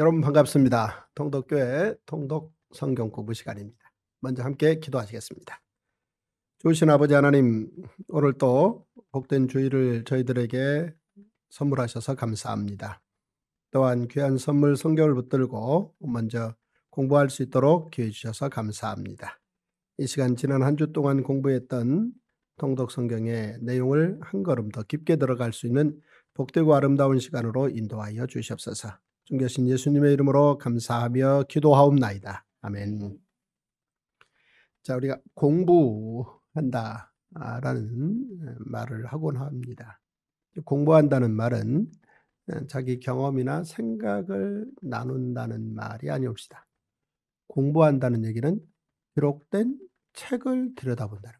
여러분 반갑습니다. 통독교회통독 성경 공부 시간입니다. 먼저 함께 기도하시겠습니다. 주신 아버지 하나님, 오늘 또 복된 주의를 저희들에게 선물하셔서 감사합니다. 또한 귀한 선물 성경을 붙들고 먼저 공부할 수 있도록 기회 주셔서 감사합니다. 이 시간 지난 한 주 동안 공부했던 통독 성경의 내용을 한 걸음 더 깊게 들어갈 수 있는 복되고 아름다운 시간으로 인도하여 주시옵소서. 존귀하신 예수님의 이름으로 감사하며 기도하옵나이다. 아멘. 자, 우리가 공부한다라는 말을 하곤 합니다. 공부한다는 말은 자기 경험이나 생각을 나눈다는 말이 아니옵시다. 공부한다는 얘기는 기록된 책을 들여다본다는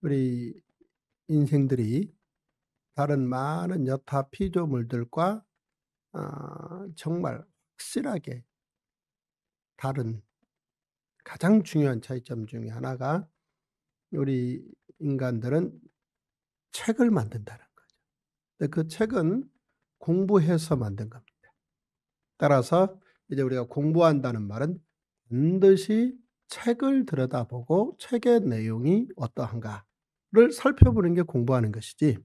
우리 인생들이 다른 많은 여타 피조물들과 어, 정말 확실하게 다른 가장 중요한 차이점 중의 하나가 우리 인간들은 책을 만든다는 거죠. 근데 그 책은 공부해서 만든 겁니다. 따라서 이제 우리가 공부한다는 말은 반드시 책을 들여다보고 책의 내용이 어떠한가를 살펴보는 게 공부하는 것이지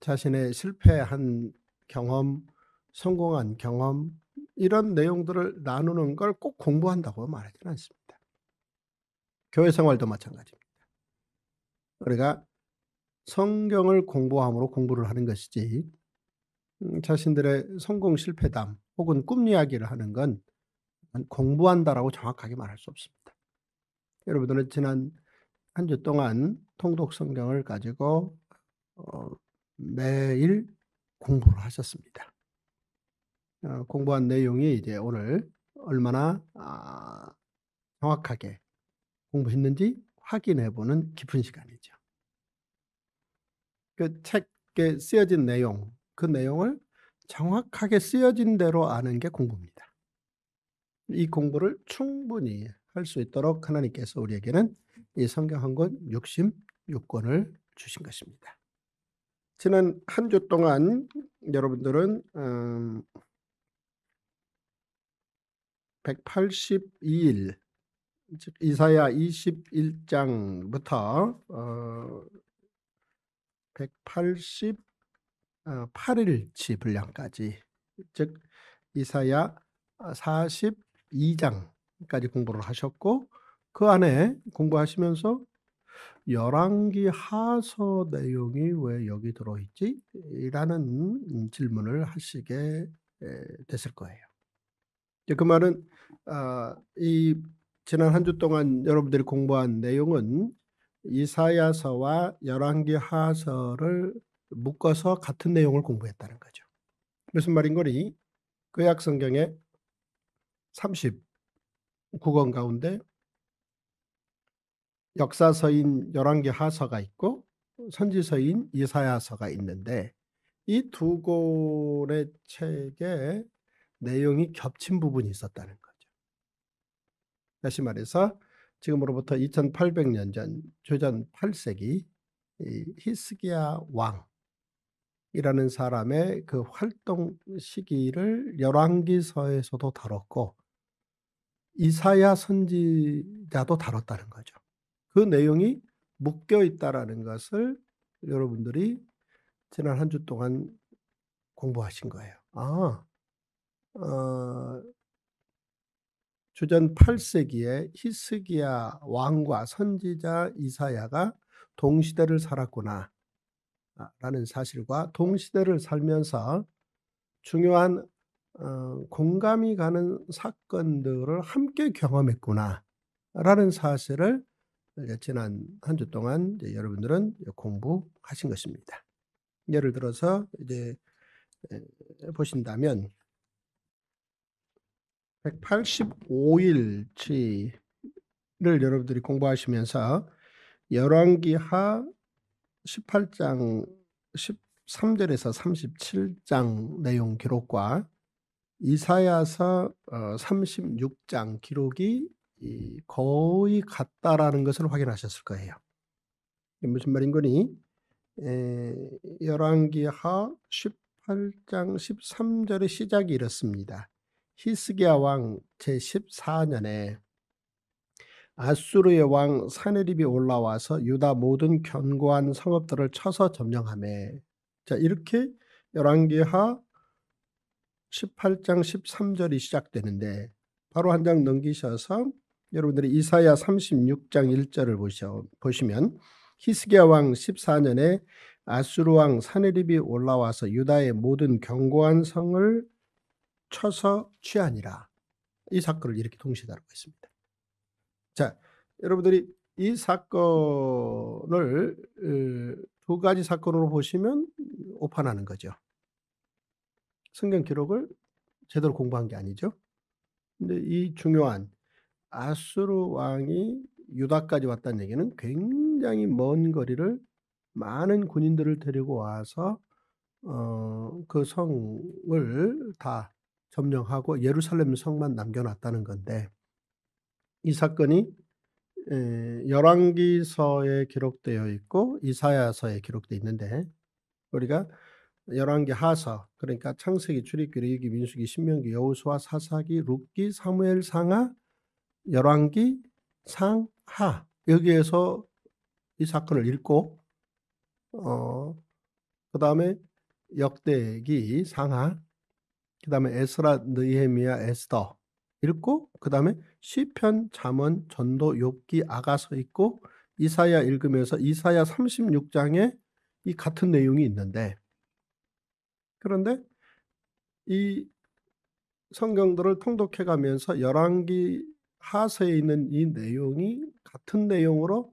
자신의 실패한 경험 성공한 경험 이런 내용들을 나누는 걸 꼭 공부한다고 말하지는 않습니다. 교회 생활도 마찬가지입니다. 우리가 성경을 공부함으로 공부를 하는 것이지 음, 자신들의 성공 실패담 혹은 꿈 이야기를 하는 건 공부한다라고 정확하게 말할 수 없습니다. 여러분들은 지난 한 주 동안 통독 성경을 가지고 어, 매일 공부를 하셨습니다. 어, 공부한 내용이 이제 오늘 얼마나 아, 정확하게 공부했는지 확인해 보는 깊은 시간이죠. 그 책에 쓰여진 내용, 그 내용을 정확하게 쓰여진 대로 아는 게 공부입니다. 이 공부를 충분히 할 수 있도록 하나님께서 우리에게는 이 성경 한권 66권을 주신 것입니다. 지난 한 주 동안 여러분들은 음, 182일 즉 이사야 21장부터 어 188일치 어, 분량까지 즉 이사야 42장까지 공부를 하셨고 그 안에 공부하시면서 열왕기 하서 내용이 왜 여기 들어있지? 라는 질문을 하시게 됐을 거예요. 그 말은 아, 이 지난 한 주 동안 여러분들이 공부한 내용은 이사야서와 열왕기하서를 묶어서 같은 내용을 공부했다는 거죠. 무슨 말인 거니? 구약 그 성경의 39권 가운데 역사서인 열왕기하서가 있고 선지서인 이사야서가 있는데 이 두 권의 책에 내용이 겹친 부분이 있었다는 거죠. 다시 말해서 지금으로부터 2800년 전 조전 8세기 히스기야 왕이라는 사람의 그 활동 시기를 열왕기서에서도 다뤘고 이사야 선지자도 다뤘다는 거죠. 그 내용이 묶여 있다라는 것을 여러분들이 지난 한 주 동안 공부하신 거예요. 아, 어, 주전 8세기에 히스기야 왕과 선지자 이사야가 동시대를 살았구나 라는 사실과 동시대를 살면서 중요한 어, 공감이 가는 사건들을 함께 경험했구나 라는 사실을 지난 한 주 동안 여러분들은 공부하신 것입니다. 예를 들어서 이제 보신다면 185일치를 여러분들이 공부하시면서 열왕기하 18장 13절에서 37장 내용 기록과 이사야서 36장 어, 기록이 거의 같다라는 것을 확인하셨을 거예요. 무슨 말인 거니? 열왕기하 18장 13절의 시작이 이렇습니다. 히스기야 왕 제14년에 아수르의 왕 사네립이 올라와서 유다 모든 견고한 성읍들을 쳐서 점령함에 자 이렇게 열왕기하 18장 13절이 시작되는데 바로 한 장 넘기셔서 여러분들이 이사야 36장 1절을 보셔, 보시면 히스기야 왕 14년에 아수르 왕 사네립이 올라와서 유다의 모든 견고한 성을 쳐서 취하니라. 이 사건을 이렇게 동시에 다루고 있습니다. 자, 여러분들이 이 사건을 두 가지 사건으로 보시면 오판하는 거죠. 성경 기록을 제대로 공부한 게 아니죠. 근데 이 중요한 아수르 왕이 유다까지 왔다는 얘기는 굉장히 먼 거리를 많은 군인들을 데리고 와서 어, 그 성을 다 점령하고 예루살렘 성만 남겨놨다는 건데 이 사건이 열왕기서에 기록되어 있고 이사야서에 기록되어 있는데 우리가 열왕기 하서 그러니까 창세기 출애굽기 레위기 민수기 신명기 여우수와 사사기 룻기 사무엘 상하 열왕기 상하 여기에서 이 사건을 읽고 어 그다음에 역대기 상하 그 다음에 에스라, 느헤미야, 에스더 읽고 그 다음에 시편, 잠언, 전도, 욥기, 아가서 읽고 이사야 읽으면서 이사야 36장에 이 같은 내용이 있는데 그런데 이 성경들을 통독해 가면서 열왕기 하서에 있는 이 내용이 같은 내용으로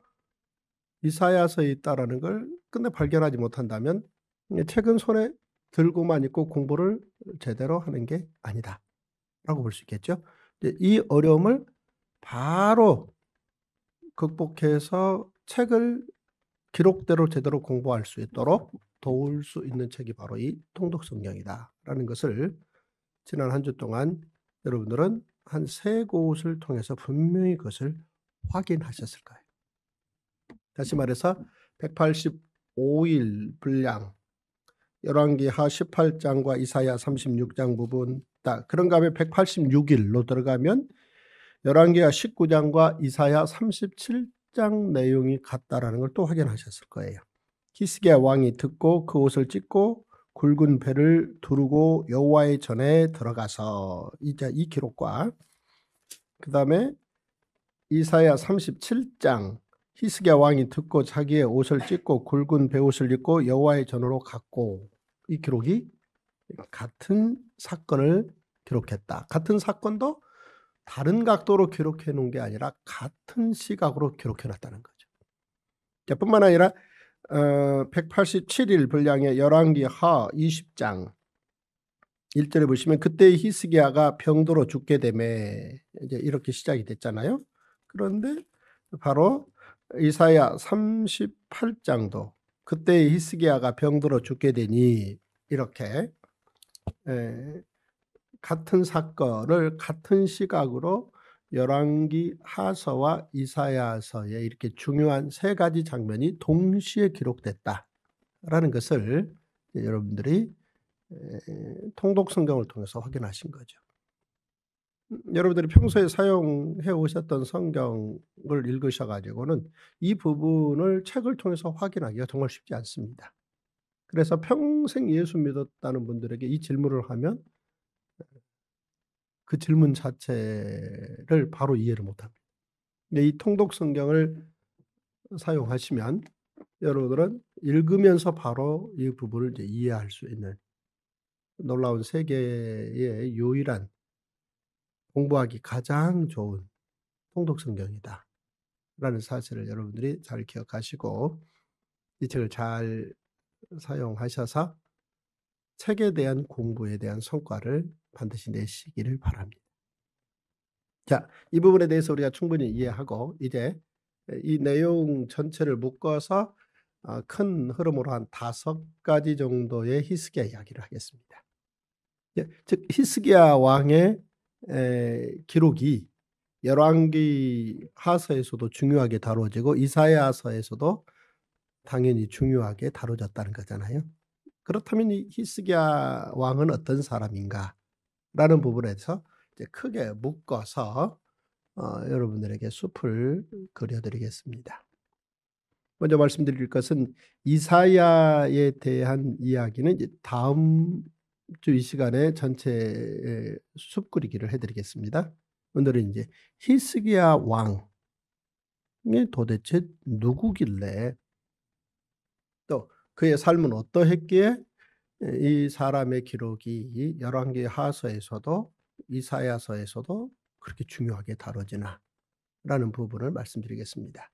이사야서에 있다라는 걸 끝내 발견하지 못한다면 최근 손에 들고만 있고 공부를 제대로 하는 게 아니다. 라고 볼 수 있겠죠. 이 어려움을 바로 극복해서 책을 기록대로 제대로 공부할 수 있도록 도울 수 있는 책이 바로 이 통독성경이다라는 것을 지난 한 주 동안 여러분들은 한 세 곳을 통해서 분명히 그것을 확인하셨을 거예요. 다시 말해서 185일 분량 열왕기하 18장과 이사야 36장 부분 딱 그런가 하면 186일로 들어가면 열왕기하 19장과 이사야 37장 내용이 같다라는 걸 또 확인하셨을 거예요. 히스기야 왕이 듣고 그 옷을 찢고 굵은 배를 두르고 여호와의 전에 들어가서 이제 이 기록과 그 다음에 이사야 37장 히스기야 왕이 듣고 자기의 옷을 찢고 굵은 배옷을 입고 여호와의 전으로 갔고 이 기록이 같은 사건을 기록했다. 같은 사건도 다른 각도로 기록해 놓은 게 아니라 같은 시각으로 기록해 놨다는 거죠. 뿐만 아니라 어, 187일 분량의 열왕기 하 20장 1절에 보시면 그때 히스기야가 병도로 죽게 되매 이제 이렇게 시작이 됐잖아요. 그런데 바로 이사야 38장도 그때 히스기야가 병들어 죽게 되니 이렇게 에, 같은 사건을 같은 시각으로 열왕기 하서와 이사야서에 이렇게 중요한 세 가지 장면이 동시에 기록됐다라는 것을 여러분들이 통독 성경을 통해서 확인하신 거죠. 여러분들이 평소에 사용해 오셨던 성경을 읽으셔가지고는 이 부분을 책을 통해서 확인하기가 정말 쉽지 않습니다. 그래서 평생 예수 믿었다는 분들에게 이 질문을 하면 그 질문 자체를 바로 이해를 못합니다. 이 통독 성경을 사용하시면 여러분들은 읽으면서 바로 이 부분을 이해할 수 있는 놀라운 세계의 유일한 공부하기 가장 좋은 통독 성경이다. 라는 사실을 여러분들이 잘 기억하시고 이 책을 잘 사용하셔서 책에 대한 공부에 대한 성과를 반드시 내시기를 바랍니다. 자, 이 부분에 대해서 우리가 충분히 이해하고 이제 이 내용 전체를 묶어서 어, 큰 흐름으로 한 다섯 가지 정도의 히스기야 이야기를 하겠습니다. 예, 즉 히스기야 왕의 에, 기록이 열왕기 하서에서도 중요하게 다뤄지고 이사야서에서도 당연히 중요하게 다뤄졌다는 거잖아요. 그렇다면 이 히스기야 왕은 어떤 사람인가라는 부분에서 크게 묶어서 어, 여러분들에게 숲을 그려드리겠습니다. 먼저 말씀드릴 것은 이사야에 대한 이야기는 다음 이 시간에 전체 숲그리기를 해드리겠습니다. 오늘은 이제 히스기야 왕이 도대체 누구길래 또 그의 삶은 어떠했기에 이 사람의 기록이 열왕기 하서에서도 이사야서에서도 그렇게 중요하게 다뤄지나 라는 부분을 말씀드리겠습니다.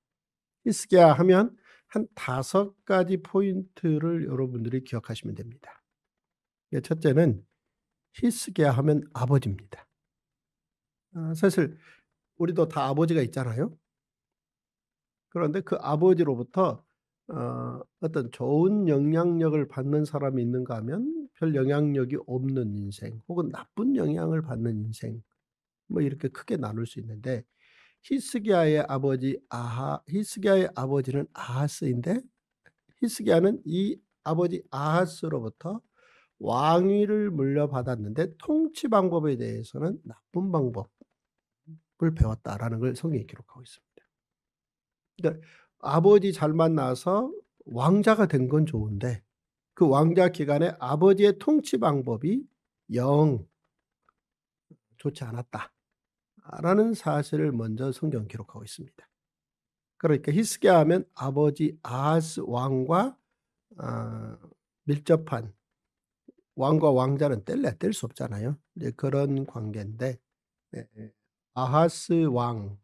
히스기야 하면 한 다섯 가지 포인트를 여러분들이 기억하시면 됩니다. 예, 첫째는 히스기야 하면 아버지입니다. 아, 사실 우리도 다 아버지가 있잖아요. 그런데 그 아버지로부터 어, 떤 좋은 영향력을 받는 사람이 있는가 하면 별 영향력이 없는 인생 혹은 나쁜 영향을 받는 인생 뭐 이렇게 크게 나눌 수 있는데 히스기야의 아버지 아하 히스기야의 아버지는 아하스인데 히스기야는 이 아버지 아하스로부터 왕위를 물려받았는데 통치 방법에 대해서는 나쁜 방법을 배웠다라는 걸 성경이 기록하고 있습니다. 그러니까 아버지 잘 만나서 왕자가 된 건 좋은데 그 왕자 기간에 아버지의 통치 방법이 영 좋지 않았다라는 사실을 먼저 성경 기록하고 있습니다. 그러니까 히스기야 하면 아버지 아스 왕과 어, 밀접한 왕과 왕자는 뗄래 뗄수 없잖아요. 이제 그런 관계인데 예, 아하스 왕이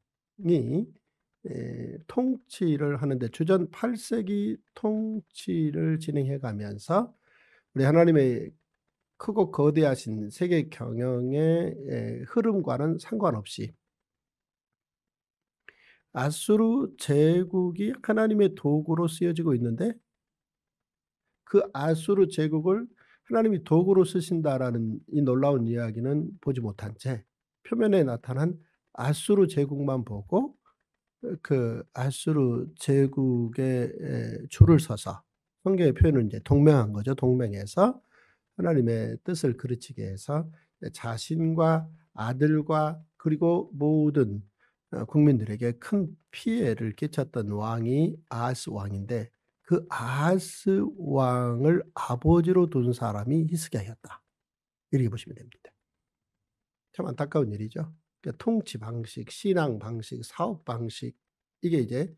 예, 통치를 하는데 주전 8세기 통치를 진행해 가면서 우리 하나님의 크고 거대하신 세계 경영의 예, 흐름과는 상관없이 아수르 제국이 하나님의 도구로 쓰여지고 있는데 그 아수르 제국을 하나님이 도구로 쓰신다라는 이 놀라운 이야기는 보지 못한 채 표면에 나타난 아수르 제국만 보고 어, 그 아수르 제국의 줄을 서서 성경의 표현은 이제 동맹한 거죠. 동맹해서 하나님의 뜻을 그르치게 해서 자신과 아들과 그리고 모든 어, 국민들에게 큰 피해를 끼쳤던 왕이 아하스 왕인데 그 아하스 왕을 아버지로 둔 사람이 히스기야였다. 이렇게 보시면 됩니다. 참 안타까운 일이죠. 그러니까 통치 방식, 신앙 방식, 사업 방식 이게 이제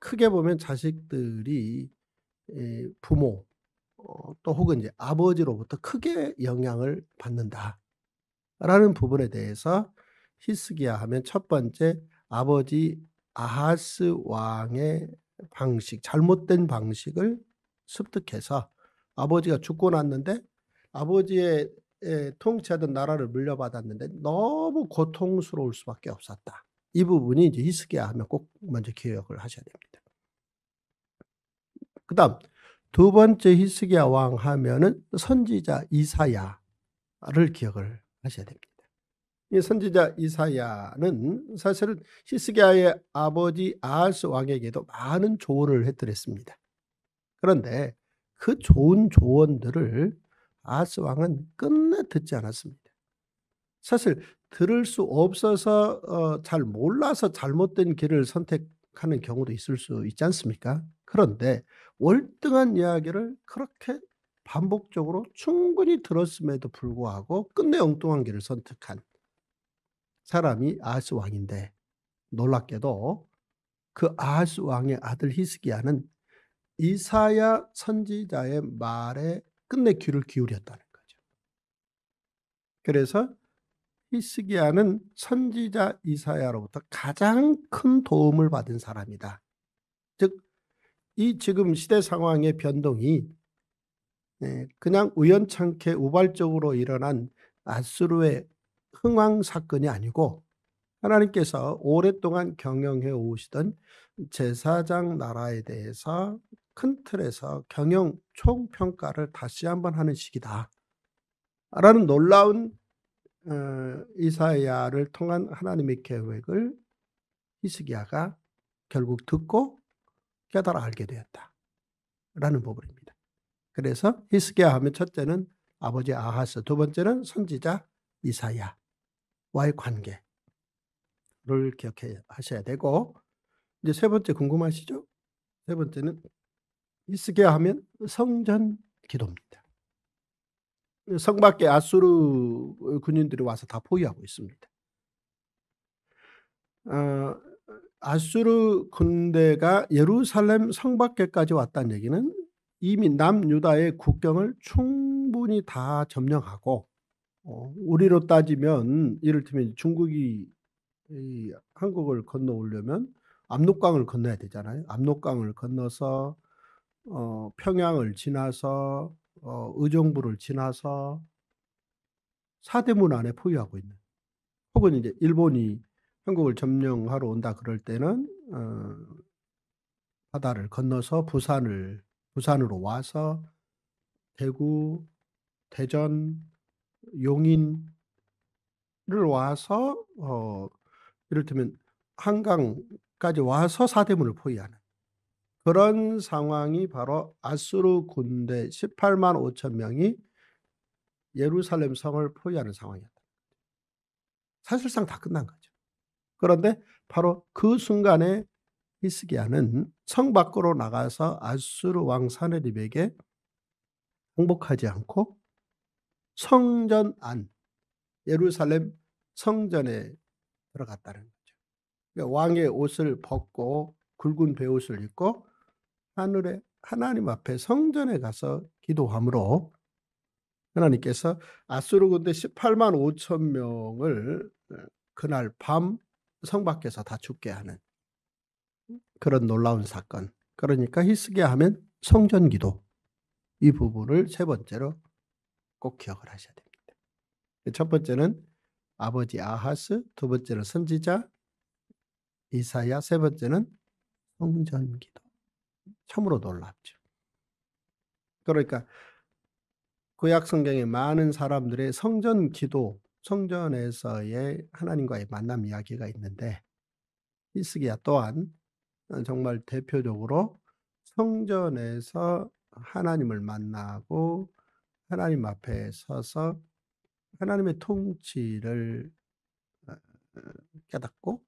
크게 보면 자식들이 예, 부모 어, 또 혹은 이제 아버지로부터 크게 영향을 받는다라는 부분에 대해서 히스기야 하면 첫 번째 아버지 아하스 왕의 방식, 잘못된 방식을 습득해서 아버지가 죽고 났는데 아버지의 통치하던 나라를 물려받았는데 너무 고통스러울 수밖에 없었다. 이 부분이 이제 히스기야 하면 꼭 먼저 기억을 하셔야 됩니다. 그다음 두 번째 히스기야 왕 하면은 선지자 이사야를 기억을 하셔야 됩니다. 이 선지자 이사야는 사실은 히스기야의 아버지 아하스 왕에게도 많은 조언을 했더랬습니다. 그런데 그 좋은 조언들을 아하스 왕은 끝내 듣지 않았습니다. 사실 들을 수 없어서 어, 잘 몰라서 잘못된 길을 선택하는 경우도 있을 수 있지 않습니까? 그런데 월등한 이야기를 그렇게 반복적으로 충분히 들었음에도 불구하고 끝내 엉뚱한 길을 선택한 사람이 아하스 왕인데 놀랍게도 그 아하스 왕의 아들 히스기야는 이사야 선지자의 말에 끝내 귀를 기울였다는 거죠. 그래서 히스기야는 선지자 이사야로부터 가장 큰 도움을 받은 사람이다. 즉, 이 지금 시대 상황의 변동이 예, 그냥 우연찮게 우발적으로 일어난 아수르의 흥황 사건이 아니고 하나님께서 오랫동안 경영해 오시던 제사장 나라에 대해서 큰 틀에서 경영 총평가를 다시 한번 하는 시기다. 라는 놀라운 어, 이사야를 통한 하나님의 계획을 히스기야가 결국 듣고 깨달아 알게 되었다. 라는 부분입니다. 그래서 히스기야 하면 첫째는 아버지 아하스, 두 번째는 선지자 이사야, 와의 관계를 기억해 하셔야 되고 이제 세 번째 궁금하시죠? 세 번째는 이스게 하면 성전 기도입니다. 성 밖에 아수르 군인들이 와서 다 포위하고 있습니다. 어, 아수르 군대가 예루살렘 성 밖에까지 왔다는 얘기는 이미 남유다의 국경을 충분히 다 점령하고 어, 우리로 따지면 이를테면 중국이 한국을 건너오려면 압록강을 건너야 되잖아요. 압록강을 건너서 어, 평양을 지나서 어, 의정부를 지나서 사대문 안에 포위하고 있는. 혹은 이제 일본이 한국을 점령하러 온다 그럴 때는 어, 바다를 건너서 부산을 부산으로 와서 대구, 대전, 용인을 와서 어, 이를테면 한강까지 와서 사대문을 포위하는 그런 상황이 바로 아수르 군대 18만 5천 명이 예루살렘 성을 포위하는 상황이었다. 사실상 다 끝난 거죠. 그런데 바로 그 순간에 히스기야는 성 밖으로 나가서 아수르 왕사내립에게 항복하지 않고 성전 안 예루살렘 성전에 들어갔다는 거죠. 그러니까 왕의 옷을 벗고 굵은 베옷을 입고 하늘에 하나님 앞에 성전에 가서 기도함으로 하나님께서 아수르 군대 18만 5천 명을 어, 그날 밤 성 밖에서 다 죽게 하는 그런 놀라운 사건. 그러니까 히스기야 하면 성전 기도 이 부분을 세 번째로 꼭 기억을 하셔야 됩니다. 그 첫 번째는 아버지 아하스, 두 번째는 선지자 이사야, 세 번째는 성전기도. 참으로 놀랍죠. 그러니까 구약 성경의 많은 사람들의 성전 기도, 성전에서의 하나님과의 만남 이야기가 있는데 히스기야 또한 정말 대표적으로 성전에서 하나님을 만나고 하나님 앞에 서서 하나님의 통치를 어, 깨닫고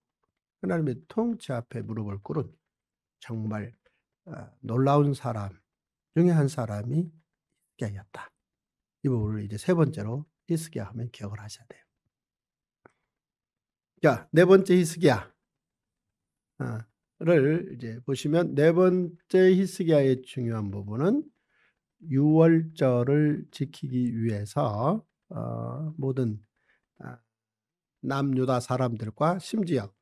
하나님의 통치 앞에 무릎을 꿇은 정말 어, 놀라운 사람 중에 한 사람이 히스기야였다. 이 부분을 이제 세 번째로 히스기야 하면 기억을 하셔야 돼요. 자, 네 번째 히스기야를 어, 이제 보시면 네 번째 히스기야의 중요한 부분은 유월절을 지키기 위해서 어, 모든 아, 남유다 사람들과 심지어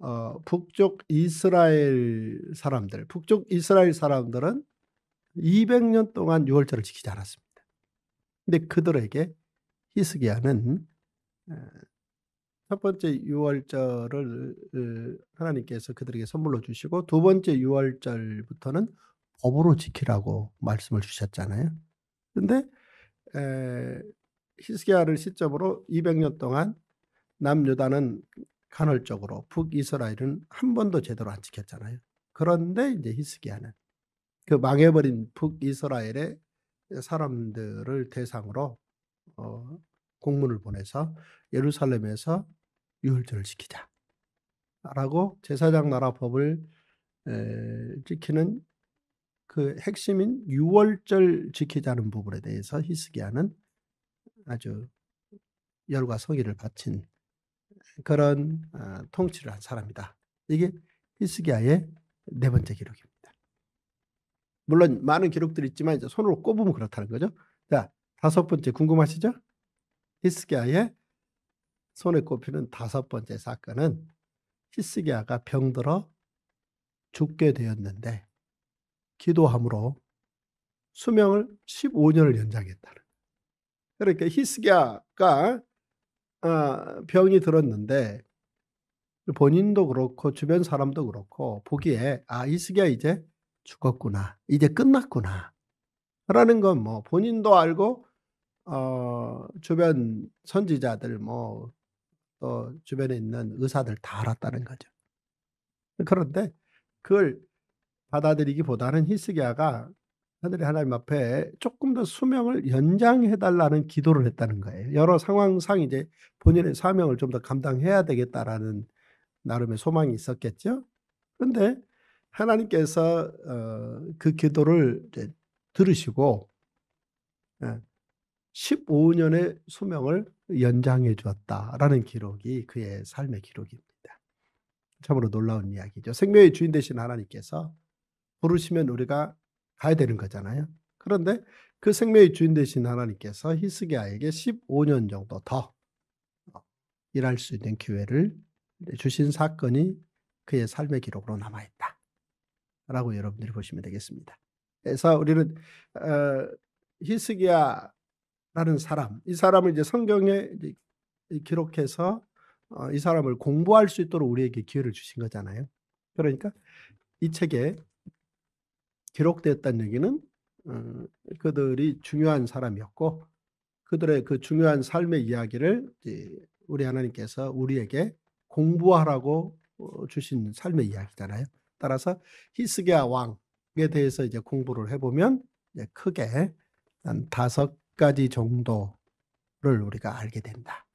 어, 북쪽 이스라엘 사람들, 북쪽 이스라엘 사람들은 200년 동안 유월절을 지키지 않았습니다. 근데 그들에게 히스기야는 어, 첫 번째 유월절을 어, 하나님께서 그들에게 선물로 주시고 두 번째 유월절부터는 법으로 지키라고 말씀을 주셨잖아요. 근데 히스기야를 시점으로 200년 동안 남유다는 간헐적으로 북이스라엘은 한 번도 제대로 안 지켰잖아요. 그런데 이제 히스기야는 그 망해버린 북이스라엘의 사람들을 대상으로 어, 공문을 보내서 예루살렘에서 유월절을 지키자라고 제사장 나라 법을 에, 지키는 그 핵심인 유월절 지키자는 부분에 대해서 히스기야는 아주 열과 성의를 바친 그런 어, 통치를 한 사람이다. 이게 히스기야의 네 번째 기록입니다. 물론 많은 기록들이 있지만 이제 손으로 꼽으면 그렇다는 거죠. 자, 다섯 번째 궁금하시죠? 히스기야의 손에 꼽히는 다섯 번째 사건은 히스기야가 병들어 죽게 되었는데 기도함으로 수명을 15년을 연장했다는 그러니까 히스기야가 어, 병이 들었는데 본인도 그렇고 주변 사람도 그렇고 보기에 아 히스기야 이제 죽었구나 이제 끝났구나 라는 건 뭐 본인도 알고 어 주변 선지자들 뭐또 주변에 있는 의사들 다 알았다는 거죠. 그런데 그걸 받아들이기보다는 히스기야가 하늘의 하나님 앞에 조금 더 수명을 연장해달라는 기도를 했다는 거예요. 여러 상황상 이제 본인의 사명을 좀 더 감당해야 되겠다라는 나름의 소망이 있었겠죠. 그런데 하나님께서 어, 그 기도를 들으시고 15년의 예, 수명을 연장해 주었다라는 기록이 그의 삶의 기록입니다. 참으로 놀라운 이야기죠. 생명의 주인 되신 하나님께서 부르시면 우리가 가야 되는 거잖아요. 그런데 그 생명의 주인 되신 하나님께서 히스기야에게 15년 정도 더 어, 일할 수 있는 기회를 주신 사건이 그의 삶의 기록으로 남아있다. 라고 여러분들이 보시면 되겠습니다. 그래서 우리는 어, 히스기야라는 사람, 이 사람을 이제 성경에 기록해서 어, 이 사람을 공부할 수 있도록 우리에게 기회를 주신 거잖아요. 그러니까 이 책에 기록됐다는 얘기는 어, 그들이 중요한 사람이었고 그들의 그 중요한 삶의 이야기를 우리 하나님께서 우리에게 공부하라고 어, 주신 삶의 이야기잖아요. 따라서 히스기야 왕에 대해서 이제 공부를 해보면 이제 크게 한 다섯 가지 정도를 우리가 알게 된다.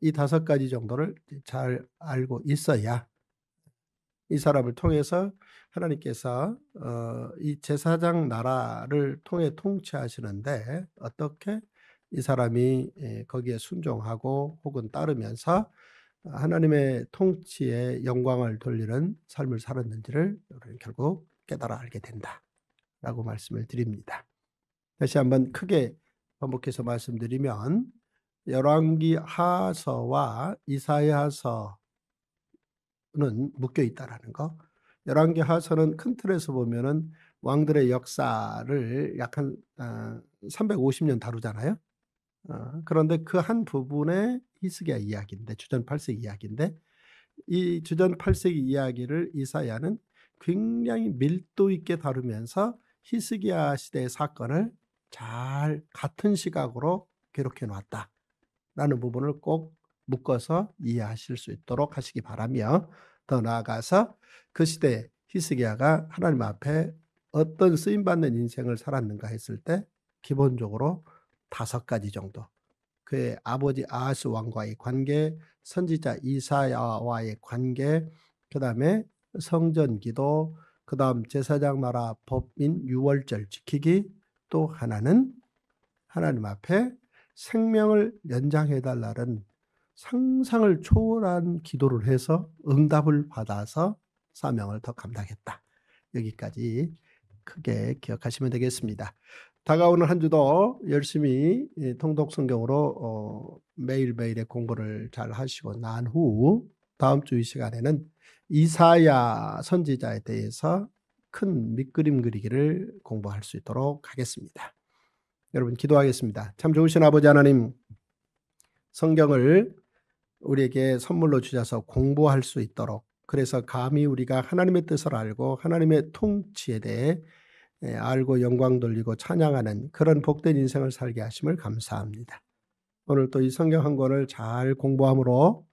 이 다섯 가지 정도를 잘 알고 있어야 이 사람을 통해서 하나님께서 어, 이 제사장 나라를 통해 통치하시는데 어떻게 이 사람이 예, 거기에 순종하고 혹은 따르면서 하나님의 통치에 영광을 돌리는 삶을 살았는지를 결국 깨달아 알게 된다라고 말씀을 드립니다. 다시 한번 크게 반복해서 말씀드리면 열왕기 하서와 이사야서 는 묶여 있다라는 거. 열왕기 하서는 큰 틀에서 보면은 왕들의 역사를 약한 어, 아, 350년 다루잖아요. 어, 그런데 그 한 부분의 히스기야 이야기인데 주전 8세기 이야기인데 이 주전 8세기 이야기를 이사야는 굉장히 밀도 있게 다루면서 히스기야 시대의 사건을 잘 같은 시각으로 기록해 놨다라는 부분을 꼭 묶어서 이해하실 수 있도록 하시기 바라며 더 나아가서 그 시대에 히스기야가 하나님 앞에 어떤 쓰임받는 인생을 살았는가 했을 때 기본적으로 다섯 가지 정도 그의 아버지 아하스 왕과의 관계, 선지자 이사야와의 관계, 그 다음에 성전기도, 그 다음 제사장 나라 법인 유월절 지키기, 또 하나는 하나님 앞에 생명을 연장해달라는 상상을 초월한 기도를 해서 응답을 받아서 사명을 더 감당했다. 여기까지 크게 기억하시면 되겠습니다. 다가오는 한 주도 열심히 예, 통독 성경으로 어, 매일매일의 공부를 잘 하시고 난 후 다음 주 이 시간에는 이사야 선지자에 대해서 큰 밑그림 그리기를 공부할 수 있도록 하겠습니다. 여러분 기도하겠습니다. 참 좋으신 아버지 하나님 성경을 우리에게 선물로 주셔서 공부할 수 있도록 그래서 감히 우리가 하나님의 뜻을 알고 하나님의 통치에 대해 예, 알고 영광 돌리고 찬양하는 그런 복된 인생을 살게 하심을 감사합니다. 오늘 또 이 성경 한 권을 잘 공부함으로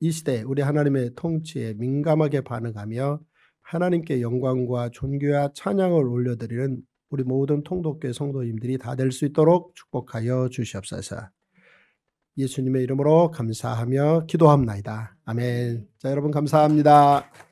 이 시대 우리 하나님의 통치에 민감하게 반응하며 하나님께 영광과 존귀와 찬양을 올려드리는 우리 모든 통독교 성도님들이 다 될 수 있도록 축복하여 주시옵소서. 예수님의 이름으로 감사하며 기도합나다 아멘. 자, 여러분 감사합니다.